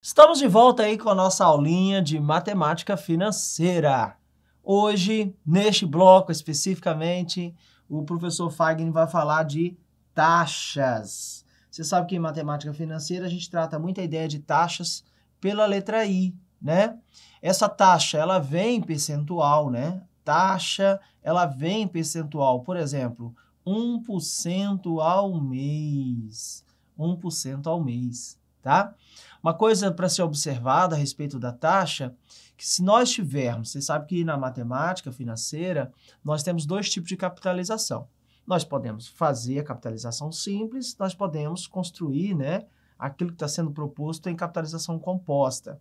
Estamos de volta aí com a nossa aulinha de matemática financeira. Hoje, neste bloco especificamente, o professor Fagner vai falar de taxas. Você sabe que em matemática financeira a gente trata muita ideia de taxas pela letra I, né? Essa taxa, ela vem em percentual, né? Taxa, ela vem em percentual. Por exemplo, 1% ao mês. 1% ao mês, tá? Tá? Uma coisa para ser observada a respeito da taxa, que se nós tivermos, você sabe que na matemática financeira nós temos dois tipos de capitalização. Nós podemos fazer a capitalização simples, nós podemos construir né, aquilo que está sendo proposto em capitalização composta.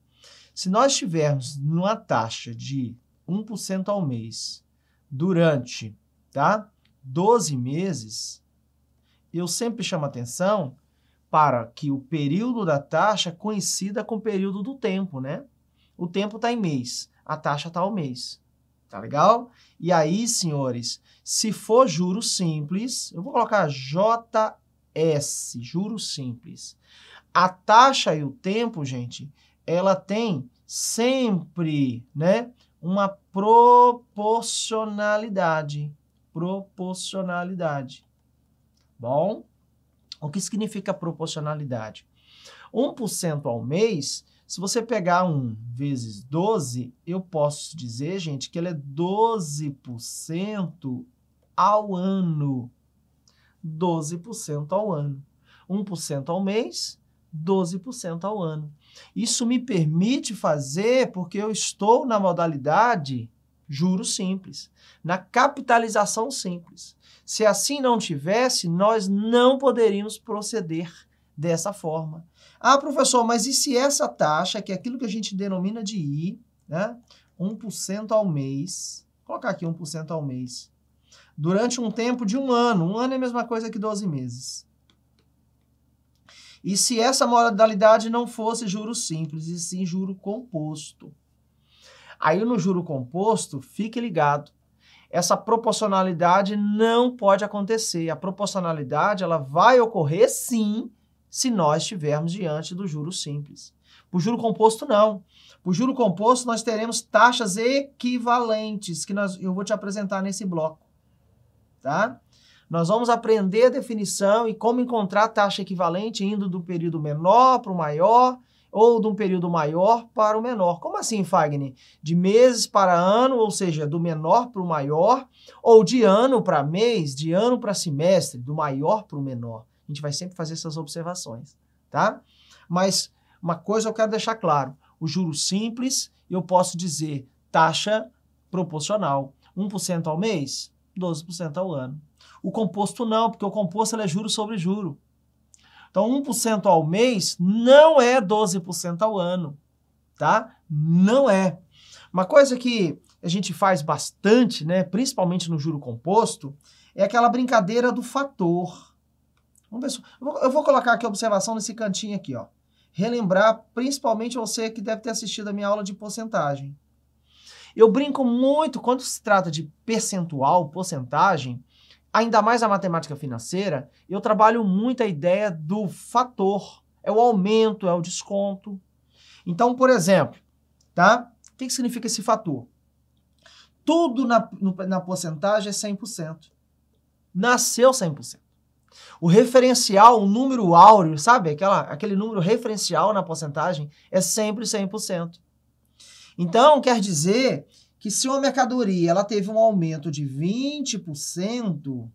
Se nós tivermos numa taxa de 1% ao mês durante tá, 12 meses, eu sempre chamo atenção para que o período da taxa coincida com o período do tempo, né? O tempo está em mês, a taxa está ao mês. Tá legal? E aí, senhores, se for juro simples, eu vou colocar JS, juro simples. A taxa e o tempo, gente, ela tem sempre, né, uma proporcionalidade, proporcionalidade. Bom? O que significa proporcionalidade? 1% ao mês, se você pegar 1 vezes 12, eu posso dizer, gente, que ele é 12% ao ano. 12% ao ano. 1% ao mês, 12% ao ano. Isso me permite fazer porque eu estou na modalidade juros simples, na capitalização simples. Se assim não tivesse, nós não poderíamos proceder dessa forma. Ah, professor, mas e se essa taxa, que é aquilo que a gente denomina de I, né, 1% ao mês, vou colocar aqui 1% ao mês, durante um tempo de um ano, um ano é a mesma coisa que 12 meses. E se essa modalidade não fosse juro simples, e sim juro composto? Aí no juro composto, fique ligado, essa proporcionalidade não pode acontecer. A proporcionalidade ela vai ocorrer sim se nós estivermos diante do juro simples. Por juro composto, não. Por juro composto, nós teremos taxas equivalentes, que nós, eu vou te apresentar nesse bloco. Tá? Nós vamos aprender a definição e como encontrar taxa equivalente indo do período menor para o maior ou de um período maior para o menor. Como assim, Fagner? De meses para ano, ou seja, do menor para o maior, ou de ano para mês, de ano para semestre, do maior para o menor. A gente vai sempre fazer essas observações, tá? Mas uma coisa eu quero deixar claro: o juro simples, eu posso dizer taxa proporcional. 1% ao mês, 12% ao ano. O composto não, porque o composto é juro sobre juro. Então, 1% ao mês não é 12% ao ano, tá? Não é. Uma coisa que a gente faz bastante, né, principalmente no juro composto, é aquela brincadeira do fator. Vamos ver, eu vou colocar aqui a observação nesse cantinho aqui, ó. Relembrar principalmente você que deve ter assistido a minha aula de porcentagem. Eu brinco muito quando se trata de percentual, porcentagem, ainda mais a matemática financeira, eu trabalho muito a ideia do fator, é o aumento, é o desconto. Então, por exemplo, tá? O que, que significa esse fator? Tudo na, na porcentagem é 100%. Nasceu 100%. O referencial, o número áureo, sabe? Aquela, aquele número referencial na porcentagem é sempre 100%. Então, quer dizer que se uma mercadoria ela teve um aumento de 20%,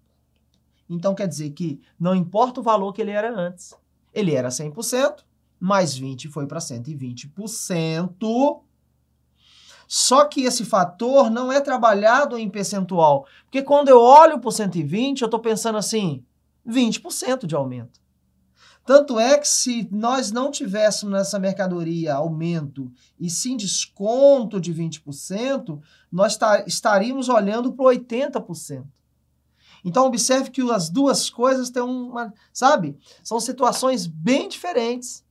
então quer dizer que não importa o valor que ele era antes. Ele era 100%, mais 20 foi para 120%. Só que esse fator não é trabalhado em percentual, porque quando eu olho para 120, eu estou pensando assim, 20% de aumento. Tanto é que se nós não tivéssemos nessa mercadoria aumento e sim desconto de 20%, nós estaríamos olhando para 80%. Então observe que as duas coisas têm uma, sabe? São situações bem diferentes.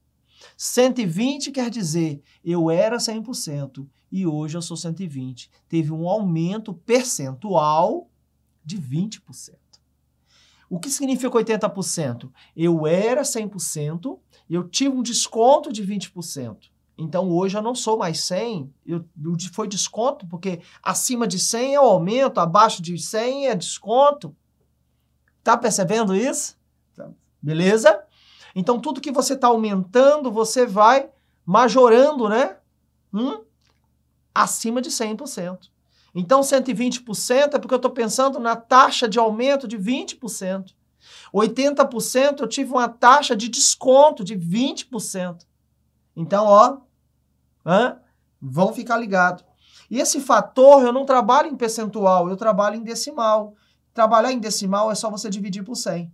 120 quer dizer eu era 100% e hoje eu sou 120. Teve um aumento percentual de 20%. O que significa 80%? Eu era 100% e eu tive um desconto de 20%. Então hoje eu não sou mais 100, eu, foi desconto, porque acima de 100 é aumento, abaixo de 100 é desconto. Tá percebendo isso? Tá, beleza? Então tudo que você está aumentando, você vai majorando, né? Hum? Acima de 100%. Então, 120% é porque eu estou pensando na taxa de aumento de 20%. 80% eu tive uma taxa de desconto de 20%. Então, ó, hã? vão ficar ligados. E esse fator eu não trabalho em percentual, eu trabalho em decimal. Trabalhar em decimal é só você dividir por 100.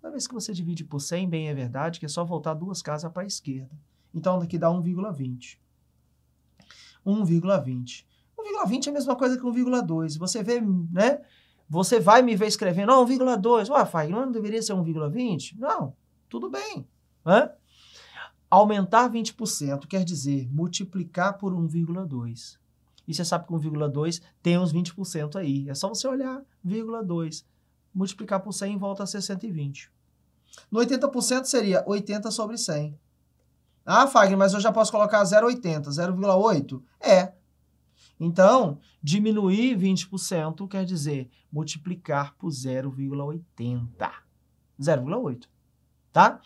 Toda vez que você divide por 100, bem é verdade que é só voltar duas casas para a esquerda. Então, daqui dá 1,20. 1,20. 1,20 é a mesma coisa que 1,2. Você vê, né? Você vai me ver escrevendo, oh, ah, 1,2. Ué, Fagner, não deveria ser 1,20? Não, tudo bem. Né? Aumentar 20% quer dizer multiplicar por 1,2. E você sabe que 1,2 tem uns 20% aí. É só você olhar 1,2. Multiplicar por 100 volta a ser 120. No 80% seria 80 sobre 100. Ah, Fagner, mas eu já posso colocar 0,80, 0,8? É, então, diminuir 20% quer dizer multiplicar por 0,80. 0,8, tá?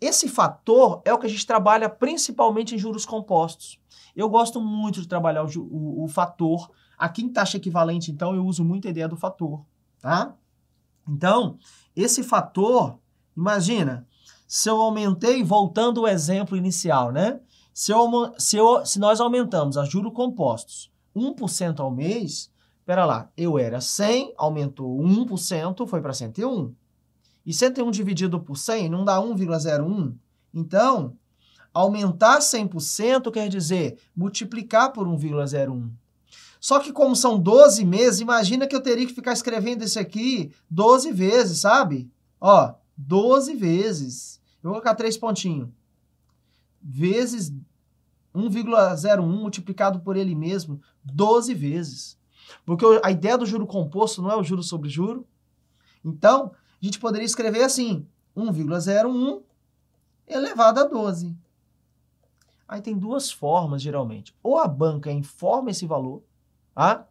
Esse fator é o que a gente trabalha principalmente em juros compostos. Eu gosto muito de trabalhar o, o, o fator. Aqui em taxa equivalente, então, eu uso muito a ideia do fator, tá? Então, esse fator, imagina, se eu aumentei, voltando ao exemplo inicial, né? Se, eu, se, eu, se nós aumentamos a juros compostos 1% ao mês, pera lá, eu era 100, aumentou 1%, foi para 101. E 101 dividido por 100 não dá 1,01? Então, aumentar 100% quer dizer multiplicar por 1,01. Só que como são 12 meses, imagina que eu teria que ficar escrevendo isso aqui 12 vezes, sabe? Ó, 12 vezes. Eu vou colocar três pontinhos. Vezes 1,01 multiplicado por ele mesmo 12 vezes. Porque a ideia do juro composto não é o juro sobre juro. Então, a gente poderia escrever assim: 1,01 elevado a 12. Aí tem duas formas, geralmente. Ou a banca informa esse valor, tá?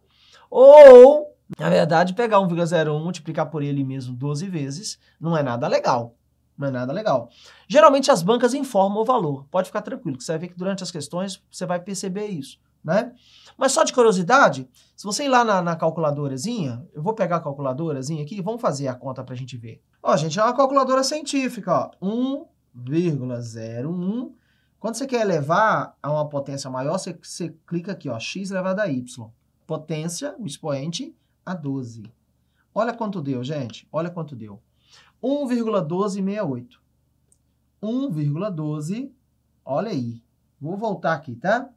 ou, na verdade, pegar 1,01 multiplicar por ele mesmo 12 vezes não é nada legal. Não é nada legal. Geralmente as bancas informam o valor. Pode ficar tranquilo, que você vai ver que durante as questões você vai perceber isso, né? Mas só de curiosidade, se você ir lá na, na calculadorazinha, eu vou pegar a calculadorazinha aqui, vamos fazer a conta para a gente ver. Ó, gente, é uma calculadora científica, ó, 1,01. Quando você quer elevar a uma potência maior, você, você clica aqui, ó, x elevado a y. Potência, o expoente, a 12. Olha quanto deu, gente, olha quanto deu. 1,1268. 1,12, olha aí. Vou voltar aqui, tá?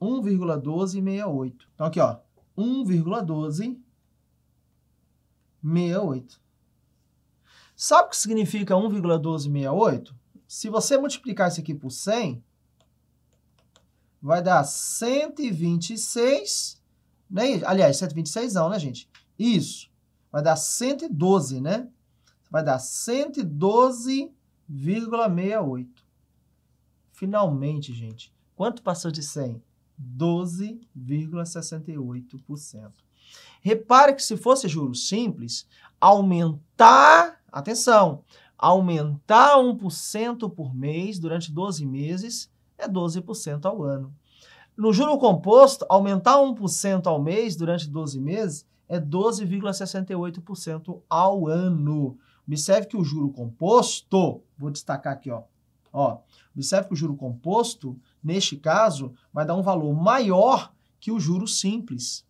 1,1268. Então, aqui, ó. 1,1268. Sabe o que significa 1,1268? Se você multiplicar isso aqui por 100, vai dar 126, né? aliás, 126 não, né, gente? Isso, vai dar 112, né? vai dar 112,68. Finalmente, gente, quanto passou de 100? 12,68%. Repare que se fosse juros simples, aumentar, atenção, aumentar 1% por mês durante 12 meses é 12% ao ano. No juro composto, aumentar 1% ao mês durante 12 meses é 12,68% ao ano. Observe que o juro composto, vou destacar aqui, ó, ó, observe que o juro composto, neste caso, vai dar um valor maior que o juro simples.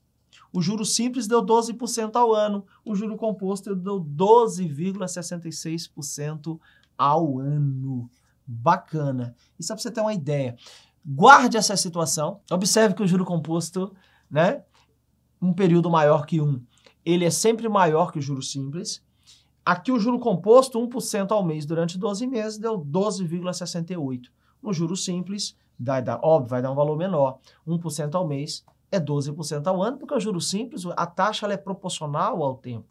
O juro simples deu 12% ao ano, o juro composto deu 12,66% ao ano. Bacana. Isso é para você ter uma ideia. Guarde essa situação. Observe que o juro composto, né, um período maior que um, ele é sempre maior que o juro simples Aqui o juro composto, 1% ao mês durante 12 meses, deu 12,68. No juro simples, vai dar, óbvio, vai dar um valor menor. 1% ao mês é 12% ao ano, porque o juro simples, a taxa é proporcional ao tempo.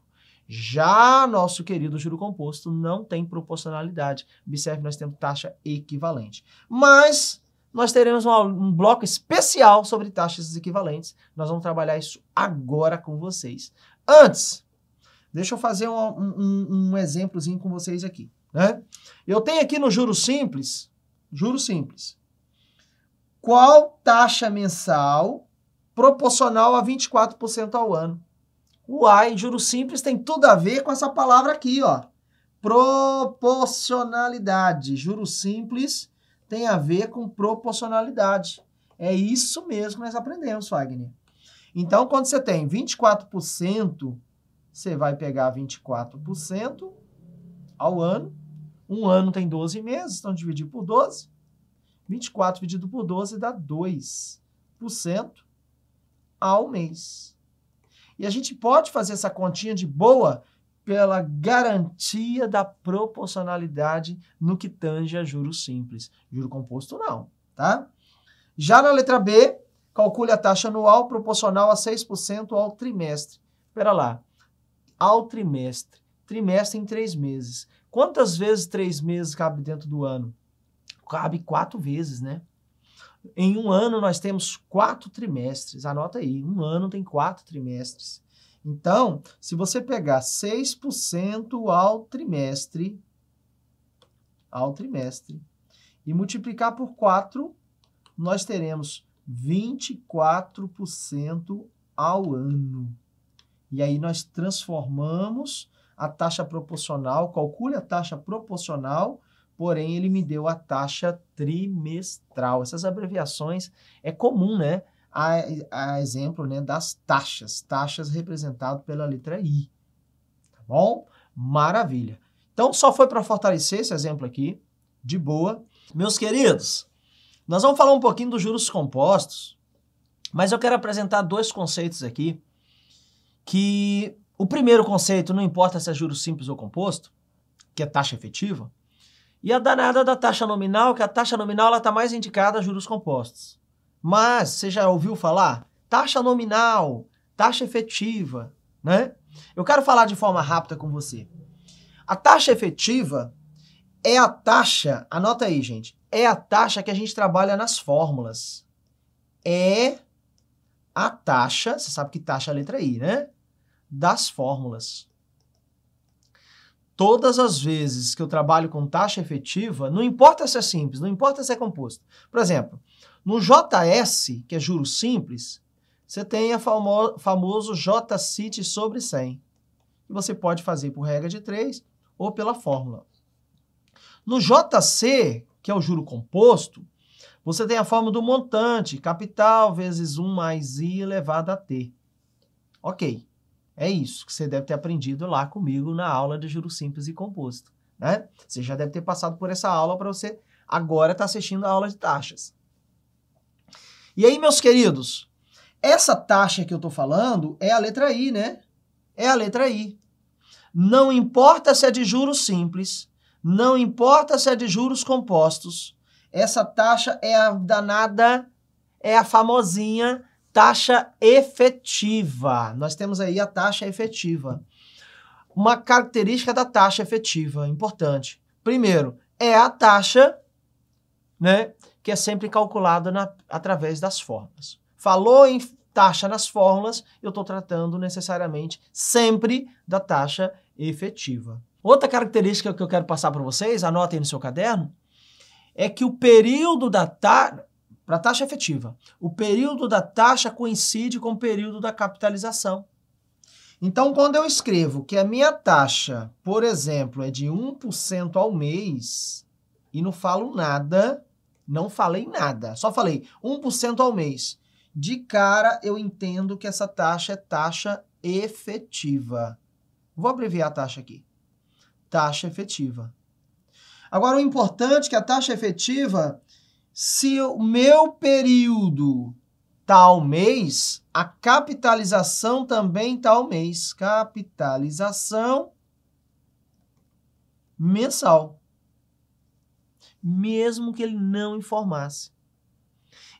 Já nosso querido juro composto não tem proporcionalidade. Observe, nós temos taxa equivalente. Mas nós teremos um, um bloco especial sobre taxas equivalentes. Nós vamos trabalhar isso agora com vocês. Antes, Deixa eu fazer um, um, um exemplozinho com vocês aqui. Né? Eu tenho aqui no juro simples, juro simples, qual taxa mensal proporcional a 24% ao ano? Uai, juro simples tem tudo a ver com essa palavra aqui, ó. Proporcionalidade. Juro simples tem a ver com proporcionalidade. É isso mesmo que nós aprendemos, Wagner. Então, quando você tem 24% você vai pegar 24% ao ano. Um ano tem 12 meses, então dividir por 12. 24 dividido por 12 dá 2% ao mês. E a gente pode fazer essa continha de boa pela garantia da proporcionalidade no que tange a juros simples. Juro composto não, tá? Já na letra B, calcule a taxa anual proporcional a 6% ao trimestre. Espera lá, ao trimestre. Trimestre em três meses. Quantas vezes três meses cabe dentro do ano? Cabe quatro vezes, né? Em um ano nós temos quatro trimestres. Anota aí, um ano tem quatro trimestres. Então, se você pegar 6% ao trimestre, ao trimestre, e multiplicar por 4, nós teremos 24% ao ano. E aí nós transformamos a taxa proporcional, calcule a taxa proporcional, porém ele me deu a taxa trimestral. Essas abreviações é comum, né? A, a exemplo né, das taxas, taxas representado pela letra I. Tá bom? Maravilha. Então, só foi para fortalecer esse exemplo aqui, de boa. Meus queridos, nós vamos falar um pouquinho dos juros compostos, mas eu quero apresentar dois conceitos aqui que o primeiro conceito, não importa se é juro simples ou composto, que é taxa efetiva, e a danada da taxa nominal, que a taxa nominal está mais indicada a juros compostos. Mas, você já ouviu falar? Taxa nominal, taxa efetiva, né? Eu quero falar de forma rápida com você. A taxa efetiva é a taxa, anota aí, gente, é a taxa que a gente trabalha nas fórmulas. É a taxa, você sabe que taxa é a letra I, né? das fórmulas. Todas as vezes que eu trabalho com taxa efetiva, não importa se é simples, não importa se é composto. Por exemplo, no JS, que é juro simples, você tem a famo famoso JCIT sobre 100. E você pode fazer por regra de 3 ou pela fórmula. No JC, que é o juro composto, você tem a fórmula do montante, capital vezes 1 mais i elevado a t. Ok. É isso que você deve ter aprendido lá comigo na aula de juros Simples e Composto, né? Você já deve ter passado por essa aula para você agora estar tá assistindo a aula de taxas. E aí, meus queridos, essa taxa que eu estou falando é a letra I, né? É a letra I. Não importa se é de juros simples, não importa se é de juros compostos, essa taxa é a danada, é a famosinha Taxa efetiva. Nós temos aí a taxa efetiva. Uma característica da taxa efetiva importante. Primeiro, é a taxa, né, que é sempre calculada na, através das fórmulas. Falou em taxa nas fórmulas, eu estou tratando necessariamente sempre da taxa efetiva. Outra característica que eu quero passar para vocês, anotem no seu caderno, é que o período da taxa para a taxa efetiva, o período da taxa coincide com o período da capitalização. Então, quando eu escrevo que a minha taxa, por exemplo, é de 1% ao mês, e não falo nada, não falei nada, só falei 1% ao mês. De cara, eu entendo que essa taxa é taxa efetiva. Vou abreviar a taxa aqui. Taxa efetiva. Agora, o importante é que a taxa efetiva se o meu período tal mês, a capitalização também tal mês. Capitalização mensal. Mesmo que ele não informasse.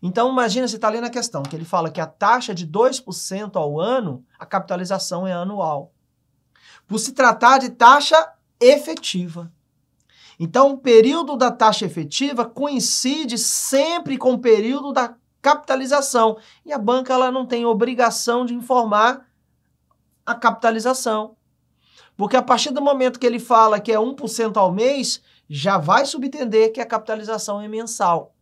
Então, imagina, você está lendo a questão, que ele fala que a taxa de 2% ao ano, a capitalização é anual. Por se tratar de taxa efetiva. Então, o período da taxa efetiva coincide sempre com o período da capitalização. E a banca ela não tem obrigação de informar a capitalização. Porque a partir do momento que ele fala que é 1% ao mês, já vai subentender que a capitalização é mensal.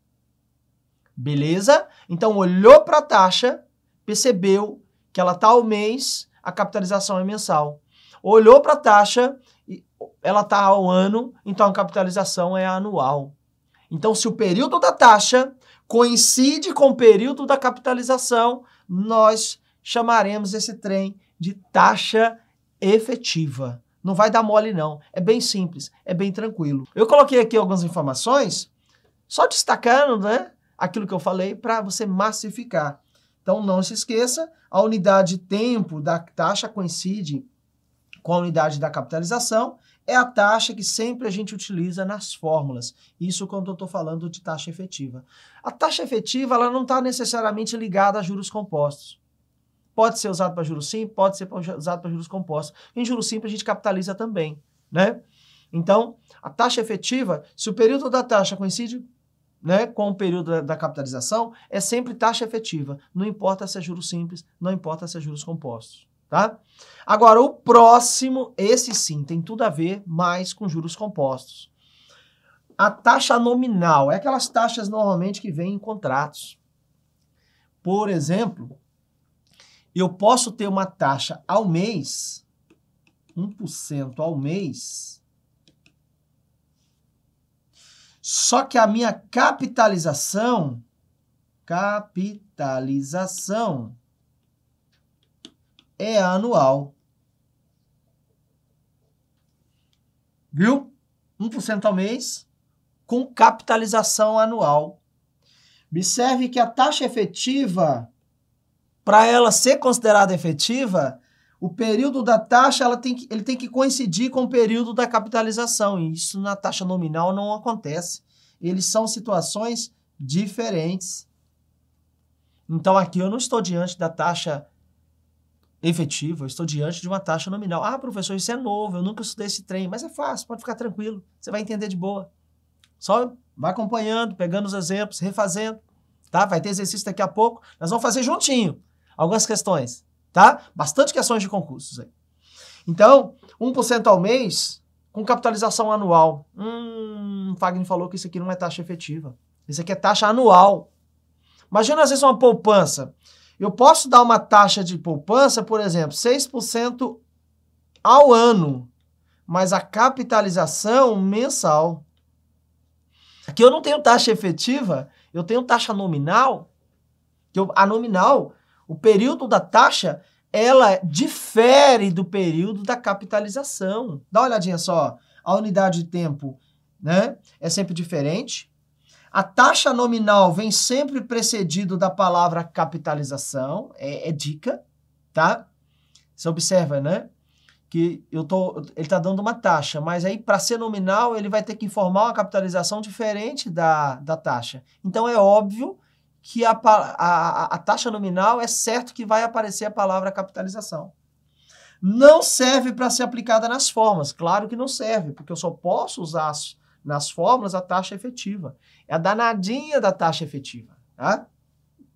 Beleza? Então olhou para a taxa, percebeu que ela está ao mês, a capitalização é mensal. Olhou para a taxa, ela está ao ano, então a capitalização é anual. Então, se o período da taxa coincide com o período da capitalização, nós chamaremos esse trem de taxa efetiva. Não vai dar mole, não. É bem simples, é bem tranquilo. Eu coloquei aqui algumas informações, só destacando né, aquilo que eu falei para você massificar. Então, não se esqueça, a unidade tempo da taxa coincide com a unidade da capitalização é a taxa que sempre a gente utiliza nas fórmulas. Isso quando eu estou falando de taxa efetiva. A taxa efetiva ela não está necessariamente ligada a juros compostos. Pode ser usado para juros simples, pode ser usado para juros compostos. Em juros simples a gente capitaliza também, né? Então, a taxa efetiva, se o período da taxa coincide né, com o período da capitalização, é sempre taxa efetiva. Não importa se é juros simples, não importa se é juros compostos tá? Agora, o próximo, esse sim, tem tudo a ver mais com juros compostos. A taxa nominal é aquelas taxas normalmente que vêm em contratos. Por exemplo, eu posso ter uma taxa ao mês, 1% ao mês, só que a minha capitalização, capitalização, é anual. Viu? 1% ao mês com capitalização anual. Observe que a taxa efetiva, para ela ser considerada efetiva, o período da taxa ela tem que, ele tem que coincidir com o período da capitalização. E isso na taxa nominal não acontece. Eles são situações diferentes. Então aqui eu não estou diante da taxa efetiva, eu estou diante de uma taxa nominal. Ah, professor, isso é novo, eu nunca estudei esse trem, mas é fácil, pode ficar tranquilo, você vai entender de boa. Só vai acompanhando, pegando os exemplos, refazendo, tá? Vai ter exercício daqui a pouco, nós vamos fazer juntinho algumas questões, tá? Bastante questões de concursos aí. Então, 1% ao mês com capitalização anual. Hum, o Fagner falou que isso aqui não é taxa efetiva. Isso aqui é taxa anual. Imagina às vezes uma poupança eu posso dar uma taxa de poupança, por exemplo, 6% ao ano, mas a capitalização mensal. Aqui eu não tenho taxa efetiva, eu tenho taxa nominal. Que eu, a nominal, o período da taxa, ela difere do período da capitalização. Dá uma olhadinha só. A unidade de tempo né, é sempre diferente. A taxa nominal vem sempre precedido da palavra capitalização, é, é dica, tá? Você observa, né? Que eu tô, ele está dando uma taxa, mas aí para ser nominal ele vai ter que informar uma capitalização diferente da, da taxa. Então é óbvio que a, a, a taxa nominal é certo que vai aparecer a palavra capitalização não serve para ser aplicada nas formas. Claro que não serve, porque eu só posso usar as, nas fórmulas a taxa efetiva. É a danadinha da taxa efetiva. Tá?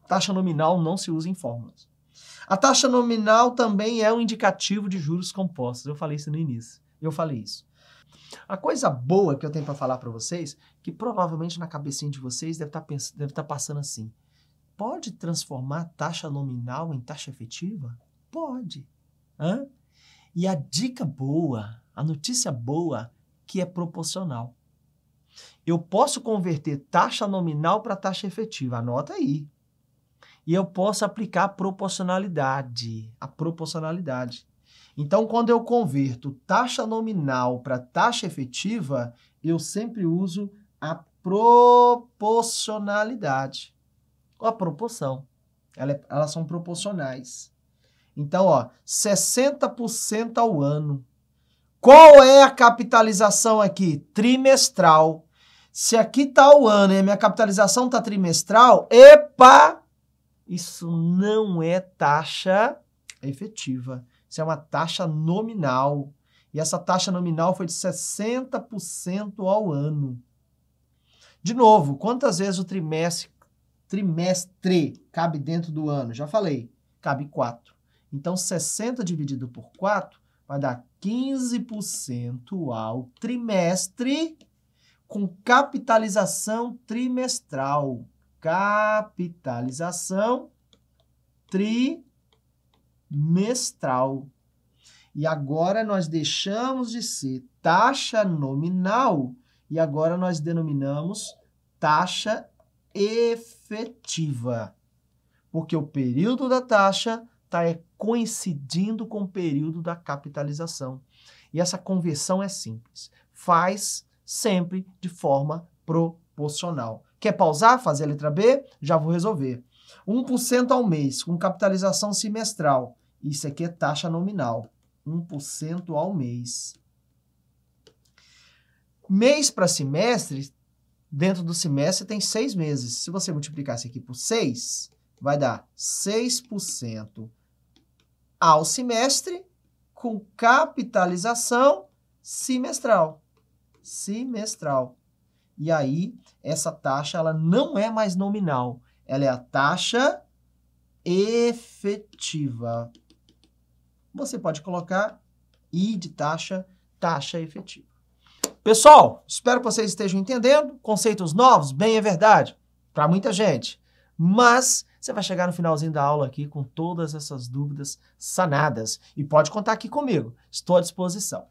Taxa nominal não se usa em fórmulas. A taxa nominal também é um indicativo de juros compostos. Eu falei isso no início. Eu falei isso. A coisa boa que eu tenho para falar para vocês, que provavelmente na cabecinha de vocês deve tá estar tá passando assim: pode transformar taxa nominal em taxa efetiva? Pode. Hã? E a dica boa, a notícia boa, que é proporcional. Eu posso converter taxa nominal para taxa efetiva, anota aí. E eu posso aplicar a proporcionalidade, a proporcionalidade. Então, quando eu converto taxa nominal para taxa efetiva, eu sempre uso a proporcionalidade, ou a proporção. Ela é, elas são proporcionais. Então, ó, 60% ao ano qual é a capitalização aqui? Trimestral. Se aqui está o ano e a minha capitalização está trimestral, epa! Isso não é taxa efetiva. Isso é uma taxa nominal. E essa taxa nominal foi de 60% ao ano. De novo, quantas vezes o trimestre, trimestre cabe dentro do ano? Já falei, cabe 4. Então, 60 dividido por 4 vai dar 15% ao trimestre com capitalização trimestral. Capitalização trimestral. E agora nós deixamos de ser taxa nominal e agora nós denominamos taxa efetiva. Porque o período da taxa está é, coincidindo com o período da capitalização. E essa conversão é simples. Faz sempre de forma proporcional. Quer pausar, fazer a letra B? Já vou resolver. 1% ao mês, com capitalização semestral. Isso aqui é taxa nominal. 1% ao mês. Mês para semestre, dentro do semestre tem seis meses. Se você multiplicar isso aqui por 6, vai dar 6% ao semestre com capitalização semestral. Semestral. E aí, essa taxa ela não é mais nominal, ela é a taxa efetiva. Você pode colocar I de taxa, taxa efetiva. Pessoal, espero que vocês estejam entendendo. Conceitos novos, bem é verdade, para muita gente mas você vai chegar no finalzinho da aula aqui com todas essas dúvidas sanadas e pode contar aqui comigo, estou à disposição.